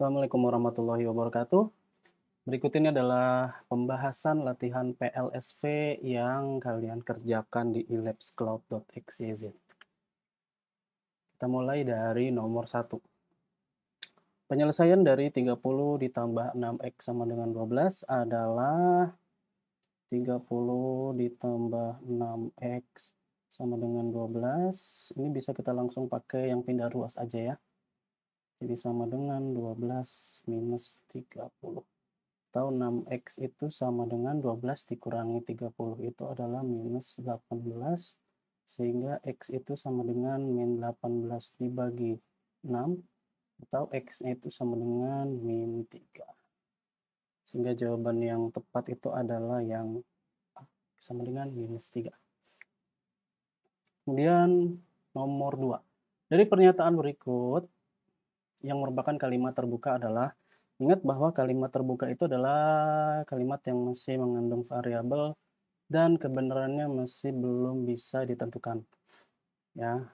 Assalamualaikum warahmatullahi wabarakatuh. Berikut ini adalah pembahasan latihan PLSV yang kalian kerjakan di elapsecloud.xyz. Kita mulai dari nomor 1. Penyelesaian dari 30 ditambah 6x sama dengan 12 adalah 30 ditambah 6x sama dengan 12. Ini bisa kita langsung pakai yang pindah ruas aja ya. Jadi sama dengan 12 minus 30. Atau 6X itu sama dengan 12 dikurangi 30 itu adalah minus 18. Sehingga X itu sama dengan min 18 dibagi 6. Atau X itu sama dengan min 3. Sehingga jawaban yang tepat itu adalah yang A, sama dengan minus 3. Kemudian nomor 2. Dari pernyataan berikut, yang merupakan kalimat terbuka adalah ingat bahwa kalimat terbuka itu adalah kalimat yang masih mengandung variabel dan kebenarannya masih belum bisa ditentukan. Ya,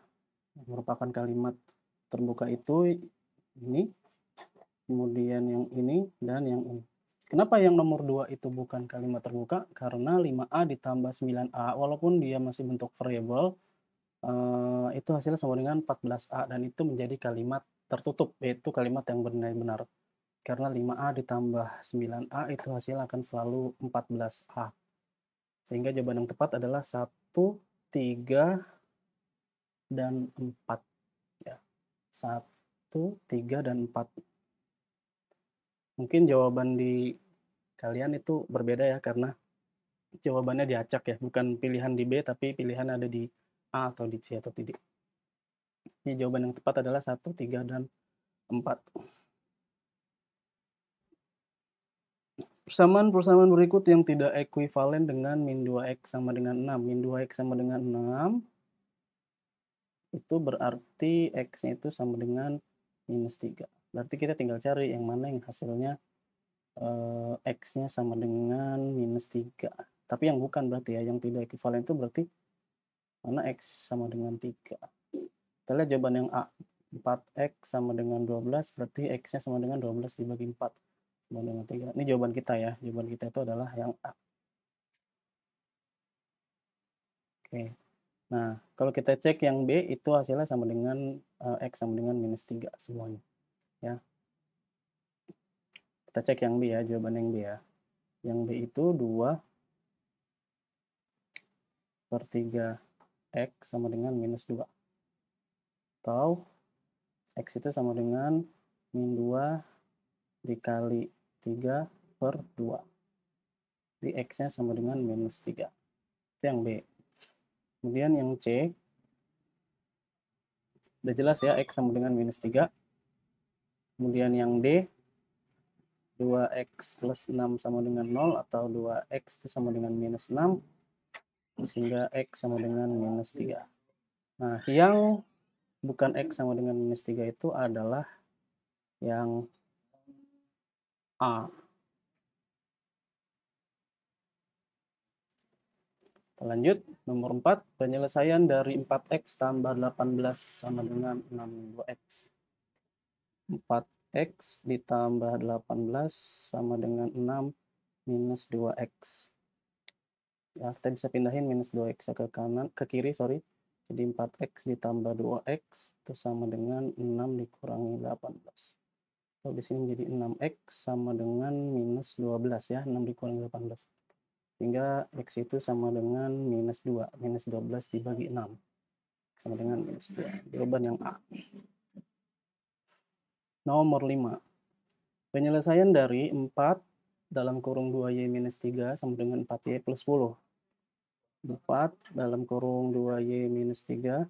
yang merupakan kalimat terbuka itu ini, kemudian yang ini dan yang ini. Kenapa yang nomor 2 itu bukan kalimat terbuka? Karena 5A ditambah 9A, walaupun dia masih bentuk variabel, eh, itu hasilnya sama dengan 14A, dan itu menjadi kalimat tertutup yaitu kalimat yang benar-benar karena 5A ditambah 9A itu hasil akan selalu 14A sehingga jawaban yang tepat adalah 1, 3, dan 4 ya. 1, 3, dan 4 mungkin jawaban di kalian itu berbeda ya karena jawabannya diacak ya bukan pilihan di B tapi pilihan ada di A atau di C atau tidak ini jawaban yang tepat adalah 1, 3, dan 4. Persamaan-persamaan berikut yang tidak ekuivalen dengan min 2x sama dengan 6. Min 2x sama dengan 6 itu berarti x itu sama dengan minus 3. Berarti kita tinggal cari yang mana yang hasilnya e, eh, x-nya sama dengan minus 3. Tapi yang bukan berarti ya, yang tidak ekuivalen itu berarti mana x sama dengan 3. Kita lihat jawaban yang A. 4X sama dengan 12, berarti X-nya sama dengan 12 dibagi 4. Sama dengan 3. Ini jawaban kita ya. Jawaban kita itu adalah yang A. Oke. Nah, kalau kita cek yang B, itu hasilnya sama dengan uh, X sama dengan minus 3 semuanya. Ya. Kita cek yang B ya, jawaban yang B ya. Yang B itu 2 per 3 X sama dengan minus 2 atau X itu sama dengan min 2 dikali 3 per 2. Di X-nya sama dengan minus 3. Itu yang B. Kemudian yang C. Udah jelas ya, X sama dengan minus 3. Kemudian yang D. 2X plus 6 sama dengan 0 atau 2X itu sama dengan minus 6. Sehingga X sama dengan minus 3. Nah, yang bukan X sama dengan minus 3 itu adalah yang A. Kita lanjut, nomor 4, penyelesaian dari 4X tambah 18 sama dengan 62X. 4X ditambah 18 sama dengan 6 minus 2X. Ya, kita bisa pindahin minus 2X ke kanan, ke kiri, sorry. Jadi 4X ditambah 2X itu sama dengan 6 dikurangi 18. Kalau di sini menjadi 6X sama dengan minus 12 ya, 6 dikurangi 18. Sehingga X itu sama dengan minus 2, minus 12 dibagi 6. Sama dengan minus 2. Jawaban yang A. Nomor 5. Penyelesaian dari 4 dalam kurung 2Y minus 3 sama dengan 4Y plus 10. 4 dalam kurung 2Y minus 3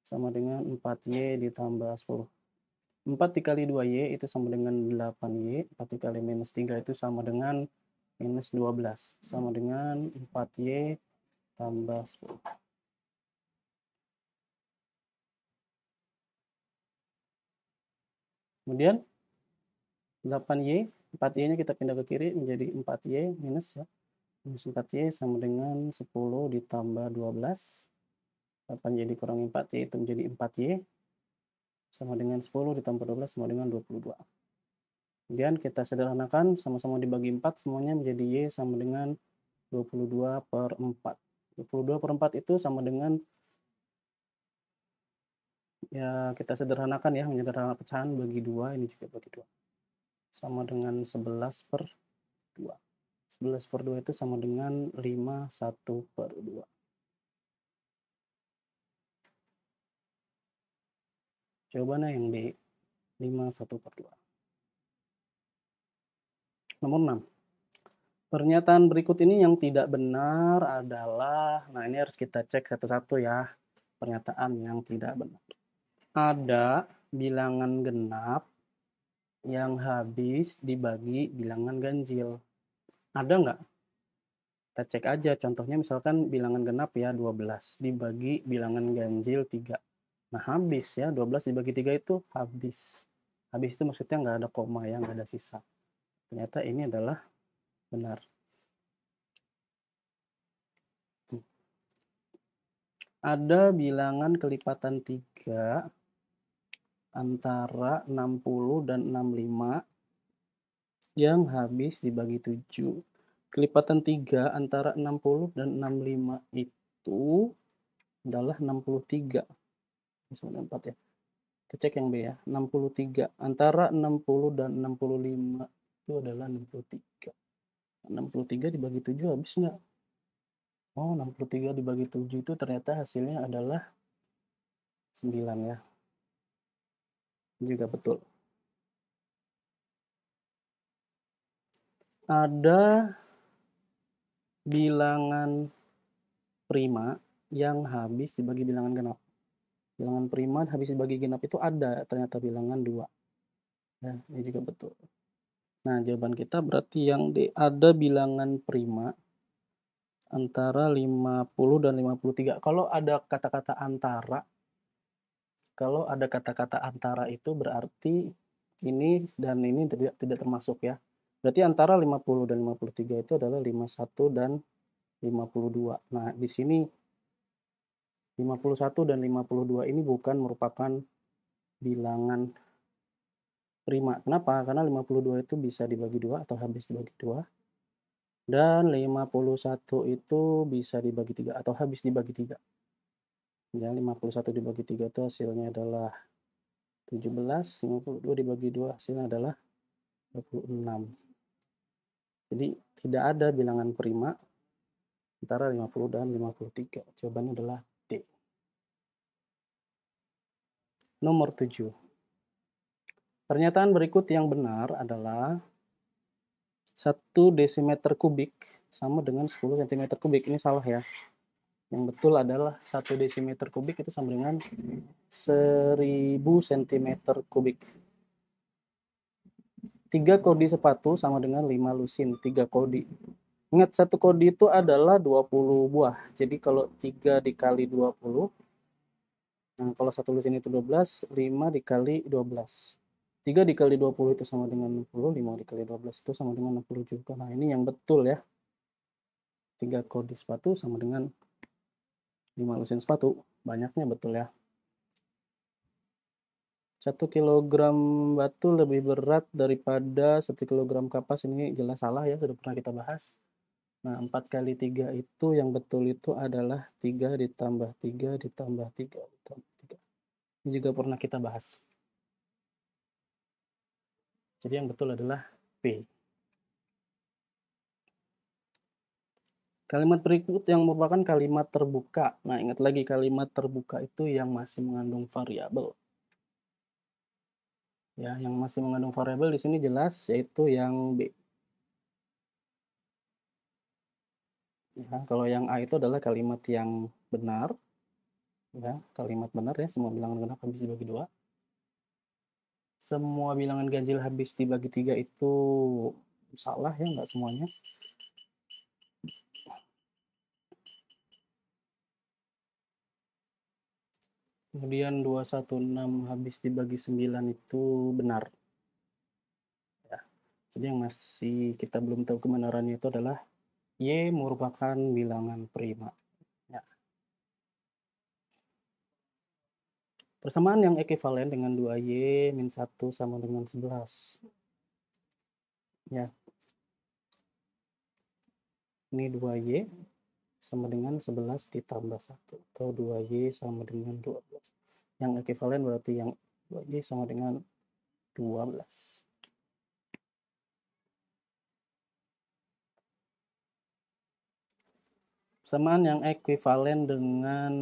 sama dengan 4Y ditambah 10. 4 dikali 2Y itu sama dengan 8Y, 4 dikali minus 3 itu sama dengan minus 12, sama dengan 4Y tambah 10. Kemudian 8Y, 4Y-nya kita pindah ke kiri menjadi 4Y minus ya singkat Y sama dengan 10 ditambah 12. 8 jadi kurang 4 Y itu menjadi 4Y. Sama dengan 10 ditambah 12 sama dengan 22. Kemudian kita sederhanakan, sama-sama dibagi 4, semuanya menjadi Y sama dengan 22 per 4. 22 per 4 itu sama dengan, ya kita sederhanakan ya, menyederhanakan pecahan bagi 2, ini juga bagi 2. Sama dengan 11 per 2. 11 per 2 itu sama dengan 5, 1 per 2. Jawabannya yang B, 5, 1 per 2. Nomor 6. Pernyataan berikut ini yang tidak benar adalah, nah ini harus kita cek satu-satu ya, pernyataan yang tidak benar. Ada bilangan genap yang habis dibagi bilangan ganjil. Ada nggak? Kita cek aja. Contohnya misalkan bilangan genap ya 12 dibagi bilangan ganjil 3. Nah habis ya, 12 dibagi 3 itu habis. Habis itu maksudnya nggak ada koma ya, nggak ada sisa. Ternyata ini adalah benar. Ada bilangan kelipatan 3 antara 60 dan 65 yang habis dibagi 7. Kelipatan 3 antara 60 dan 65 itu adalah 63. 94 ya. Kita cek yang B ya. 63. Antara 60 dan 65 itu adalah 63. 63 dibagi 7 habis nggak? Oh, 63 dibagi 7 itu ternyata hasilnya adalah 9 ya. Juga betul. ada bilangan prima yang habis dibagi bilangan genap. Bilangan prima habis dibagi genap itu ada ternyata bilangan 2. Ya, ini juga betul. Nah, jawaban kita berarti yang D ada bilangan prima antara 50 dan 53. Kalau ada kata-kata antara, kalau ada kata-kata antara itu berarti ini dan ini tidak tidak termasuk ya. Berarti antara 50 dan 53 itu adalah 51 dan 52. Nah, di sini 51 dan 52 ini bukan merupakan bilangan prima. Kenapa? Karena 52 itu bisa dibagi dua atau habis dibagi dua. Dan 51 itu bisa dibagi tiga atau habis dibagi tiga. Ya, 51 dibagi tiga itu hasilnya adalah 17, 52 dibagi dua hasilnya adalah 26. Jadi tidak ada bilangan prima antara 50 dan 53. Jawabannya adalah D. Nomor 7. Pernyataan berikut yang benar adalah 1 desimeter kubik sama dengan 10 cm kubik. Ini salah ya. Yang betul adalah 1 desimeter kubik itu sama dengan 1000 cm kubik. 3 kodi sepatu sama dengan 5 lusin, 3 kodi. Ingat, satu kodi itu adalah 20 buah. Jadi kalau 3 dikali 20, nah kalau satu lusin itu 12, 5 dikali 12. 3 dikali 20 itu sama dengan 60, 5 dikali 12 itu sama dengan 60 juga. Nah ini yang betul ya. 3 kodi sepatu sama dengan 5 lusin sepatu. Banyaknya betul ya satu kilogram batu lebih berat daripada satu kilogram kapas ini jelas salah ya sudah pernah kita bahas nah 4 kali 3 itu yang betul itu adalah 3 ditambah 3 ditambah 3 ini juga pernah kita bahas jadi yang betul adalah P Kalimat berikut yang merupakan kalimat terbuka. Nah, ingat lagi kalimat terbuka itu yang masih mengandung variabel. Ya, yang masih mengandung variabel di sini jelas yaitu yang B. Ya, kalau yang A itu adalah kalimat yang benar. Ya, kalimat benar ya, semua bilangan genap habis dibagi dua. Semua bilangan ganjil habis dibagi tiga itu salah ya, nggak semuanya. Kemudian 216 habis dibagi 9 itu benar. Ya. Jadi yang masih kita belum tahu kebenarannya itu adalah Y merupakan bilangan prima. Ya. Persamaan yang ekivalen dengan 2Y min 1 sama dengan 11. Ya. Ini 2Y sama dengan 11 ditambah 1 atau 2Y sama dengan 12 yang ekivalen berarti yang 2Y sama dengan 12 Persamaan yang ekuivalen dengan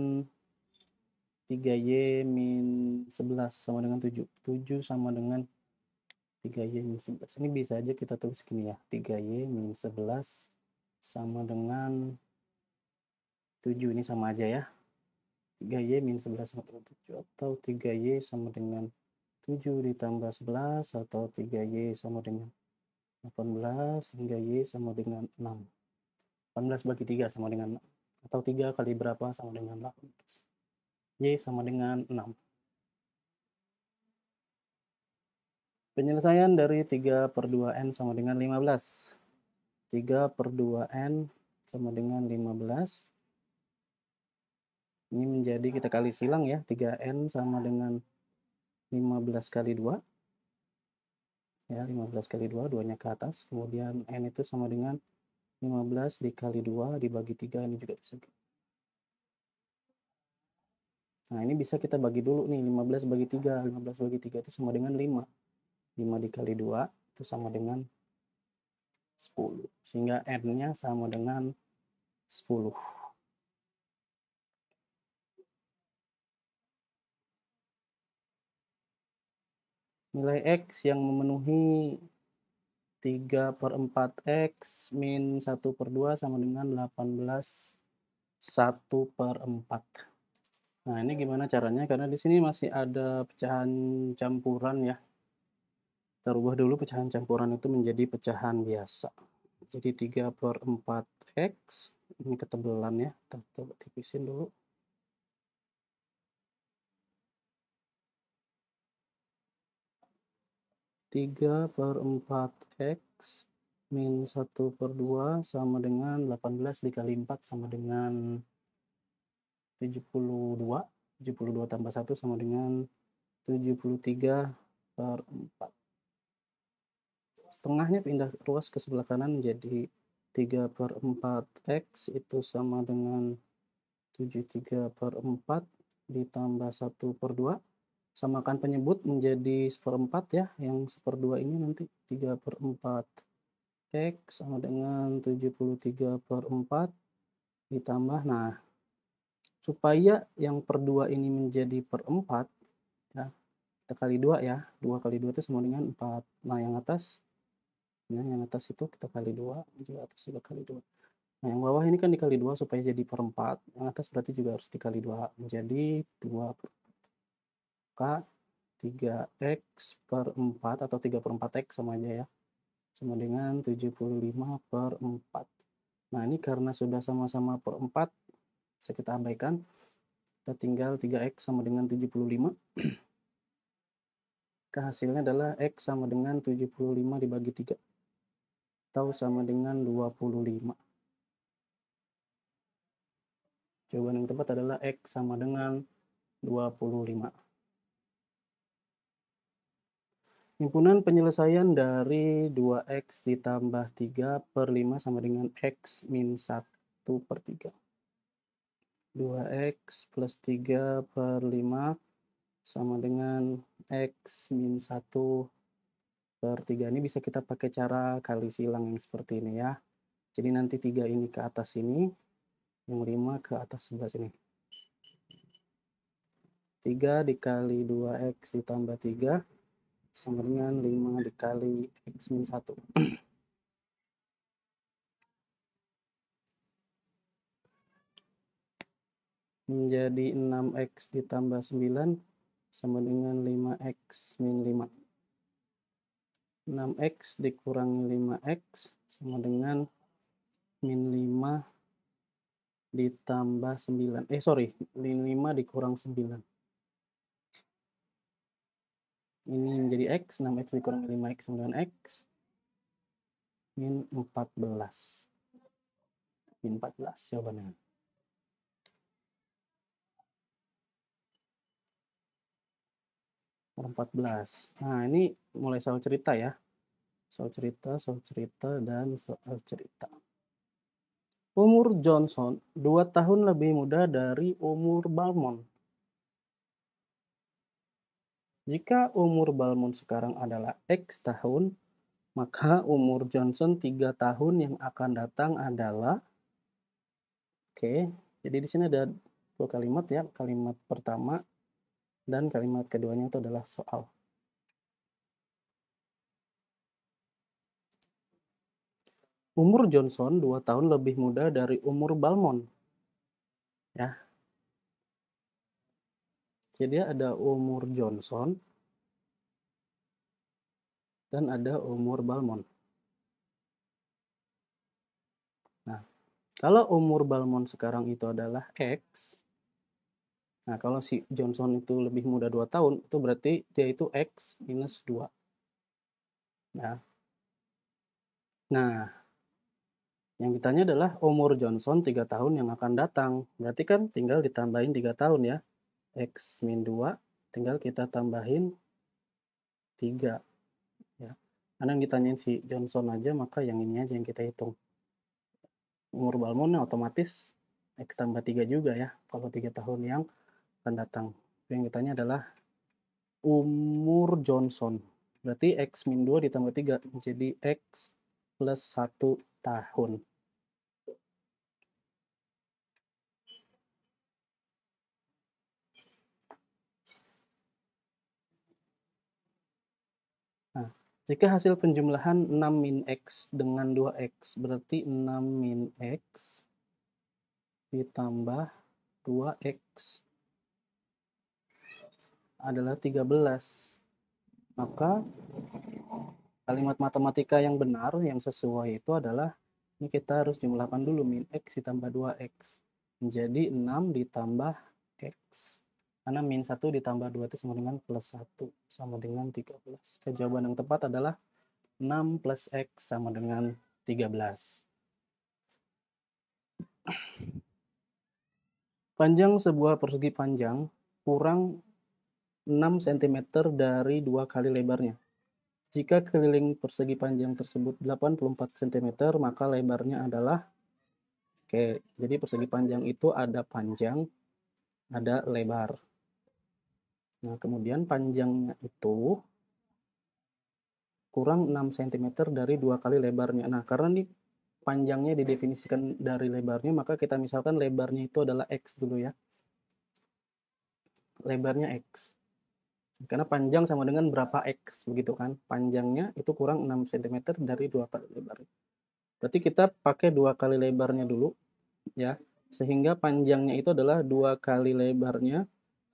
3Y min 11 sama dengan 7. 7 sama dengan 3Y min 11. Ini bisa aja kita tulis gini ya. 3Y min 11 sama dengan 7 ini sama aja ya 3Y min 11 sama dengan 7 atau 3Y sama dengan 7 ditambah 11 atau 3Y sama dengan 18 hingga Y sama dengan 6 18 bagi 3 sama dengan 6 atau 3 kali berapa sama dengan 18 Y sama dengan 6 penyelesaian dari 3 per 2N sama dengan 15 3 per 2N sama dengan 15 ini menjadi kita kali silang ya. 3N sama dengan 15 kali 2. Ya, 15 kali 2, 2-nya ke atas. Kemudian N itu sama dengan 15 dikali 2 dibagi 3. Ini juga bisa. Nah, ini bisa kita bagi dulu nih. 15 bagi 3. 15 bagi 3 itu sama dengan 5. 5 dikali 2 itu sama dengan 10. Sehingga N-nya sama dengan 10. nilai X yang memenuhi 3 per 4X min 1 per 2 sama dengan 18 1 per 4. Nah, ini gimana caranya? Karena di sini masih ada pecahan campuran ya. Kita rubah dulu pecahan campuran itu menjadi pecahan biasa. Jadi 3 per 4X, ini ketebelan ya, kita coba tipisin dulu. 3 per 4x min 1 per 2 sama dengan 18 dikali 4 sama dengan 72. 72 tambah 1 sama dengan 73 per 4. Setengahnya pindah ruas ke sebelah kanan jadi 3 per 4x itu sama dengan 73 per 4 ditambah 1 per 2 samakan penyebut menjadi seperempat ya yang seperdua ini nanti 3 per 4 X sama dengan 73 per 4 ditambah nah supaya yang per 2 ini menjadi per 4 ya kita kali 2 ya 2 kali 2 itu sama dengan 4 nah yang atas ya, yang atas itu kita kali 2 juga atas juga kali 2 nah yang bawah ini kan dikali 2 supaya jadi per 4 yang atas berarti juga harus dikali 2 menjadi 2 per maka 3x per 4 atau 3 per 4x sama aja ya sama dengan 75 per 4 nah ini karena sudah sama-sama per 4 bisa kita abaikan kita tinggal 3x sama dengan 75 kehasilnya adalah x sama dengan 75 dibagi 3 atau sama dengan 25 jawaban yang tepat adalah x sama dengan 25 Himpunan penyelesaian dari 2X ditambah 3 per 5 sama dengan X min 1 per 3. 2X plus 3 per 5 sama dengan X min 1 per 3. Ini bisa kita pakai cara kali silang yang seperti ini ya. Jadi nanti 3 ini ke atas ini, yang 5 ke atas sebelah sini. 3 dikali 2X ditambah 3 sama dengan 5 dikali X min 1. Menjadi 6X ditambah 9 sama dengan 5X min 5. 6X dikurangi 5X sama dengan min 5 ditambah 9. Eh, sorry. Min 5 dikurang 9. Ini menjadi X, 6X dikurang 5X, 9X. Min 14. Min 14 jawabannya. Nomor 14. Nah, ini mulai soal cerita ya. Soal cerita, soal cerita, dan soal cerita. Umur Johnson 2 tahun lebih muda dari umur Balmond. Jika umur Balmon sekarang adalah X tahun, maka umur Johnson 3 tahun yang akan datang adalah Oke, jadi di sini ada dua kalimat ya, kalimat pertama dan kalimat keduanya itu adalah soal. Umur Johnson 2 tahun lebih muda dari umur Balmon, Ya, jadi ada umur Johnson dan ada umur Belmont. Nah, kalau umur Belmont sekarang itu adalah X, Nah, kalau si Johnson itu lebih muda 2 tahun, itu berarti dia itu X minus 2. Nah, nah yang ditanya adalah umur Johnson 3 tahun yang akan datang. Berarti kan tinggal ditambahin 3 tahun ya. X min 2, tinggal kita tambahin 3. Ya. Karena yang ditanyain si Johnson aja, maka yang ini aja yang kita hitung. Umur Balmonnya otomatis X tambah 3 juga ya, kalau 3 tahun yang akan datang. Yang ditanya adalah umur Johnson. Berarti X min 2 ditambah 3 menjadi X plus 1 tahun. Jika hasil penjumlahan 6 min X dengan 2X, berarti 6 min X ditambah 2X adalah 13. Maka kalimat matematika yang benar, yang sesuai itu adalah ini kita harus jumlahkan dulu min X ditambah 2X menjadi 6 ditambah X karena min 1 ditambah 2 itu sama dengan plus 1 sama dengan 13. Oke, jawaban yang tepat adalah 6 plus X sama dengan 13. Panjang sebuah persegi panjang kurang 6 cm dari dua kali lebarnya. Jika keliling persegi panjang tersebut 84 cm, maka lebarnya adalah Oke, jadi persegi panjang itu ada panjang, ada lebar. Nah, kemudian panjangnya itu kurang 6 cm dari dua kali lebarnya. Nah, karena ini panjangnya didefinisikan dari lebarnya, maka kita misalkan lebarnya itu adalah X dulu ya. Lebarnya X. Karena panjang sama dengan berapa X, begitu kan. Panjangnya itu kurang 6 cm dari dua kali lebarnya. Berarti kita pakai dua kali lebarnya dulu, ya. Sehingga panjangnya itu adalah dua kali lebarnya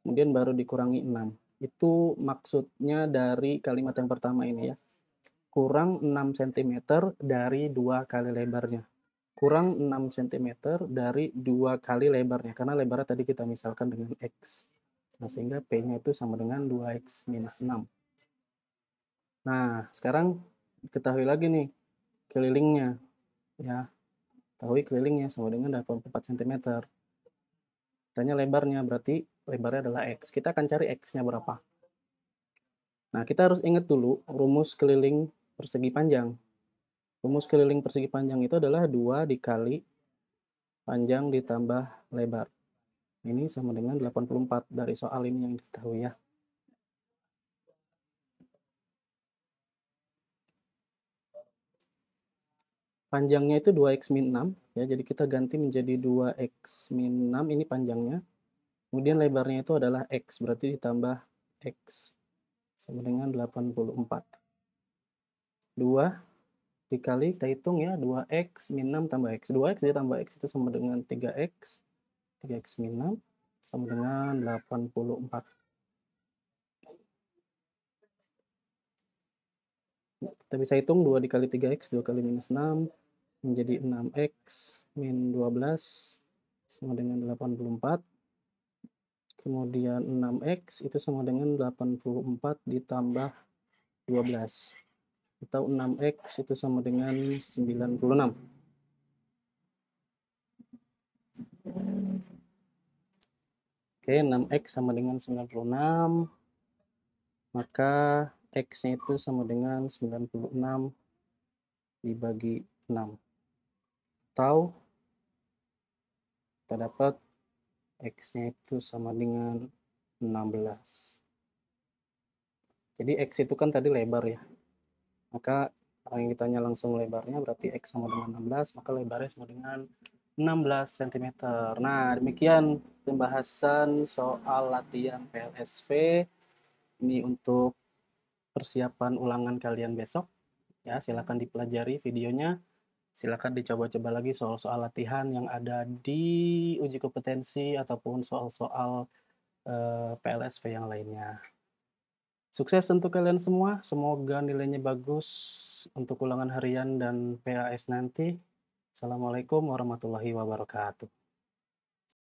kemudian baru dikurangi 6. Itu maksudnya dari kalimat yang pertama ini ya. Kurang 6 cm dari dua kali lebarnya. Kurang 6 cm dari dua kali lebarnya. Karena lebarnya tadi kita misalkan dengan X. Nah, sehingga P-nya itu sama dengan 2X minus 6. Nah, sekarang ketahui lagi nih kelilingnya. Ya, ketahui kelilingnya sama dengan 84 cm. Tanya lebarnya, berarti lebarnya adalah X. Kita akan cari X-nya berapa. Nah, kita harus ingat dulu rumus keliling persegi panjang. Rumus keliling persegi panjang itu adalah 2 dikali panjang ditambah lebar. Ini sama dengan 84 dari soal ini yang diketahui ya. panjangnya itu 2x min 6 ya jadi kita ganti menjadi 2x min 6 ini panjangnya Kemudian lebarnya itu adalah X, berarti ditambah X sama dengan 84. 2 dikali, kita hitung ya, 2X min 6 tambah X. 2X ditambah X itu sama dengan 3X, 3X min 6 sama dengan 84. Kita bisa hitung 2 dikali 3x, 2 kali minus 6, menjadi 6x min 12, sama dengan 84. Kemudian 6X itu sama dengan 84 ditambah 12. Atau 6X itu sama dengan 96. Oke, 6X sama dengan 96. Maka X-nya itu sama dengan 96 dibagi 6. Atau kita dapat X-nya itu sama dengan 16. Jadi X itu kan tadi lebar ya. Maka orang yang ditanya langsung lebarnya berarti X sama dengan 16, maka lebarnya sama dengan 16 cm. Nah, demikian pembahasan soal latihan PLSV. Ini untuk persiapan ulangan kalian besok. Ya, silakan dipelajari videonya. Silakan dicoba-coba lagi soal-soal latihan yang ada di uji kompetensi ataupun soal-soal uh, eh, PLSV yang lainnya. Sukses untuk kalian semua. Semoga nilainya bagus untuk ulangan harian dan PAS nanti. Assalamualaikum warahmatullahi wabarakatuh.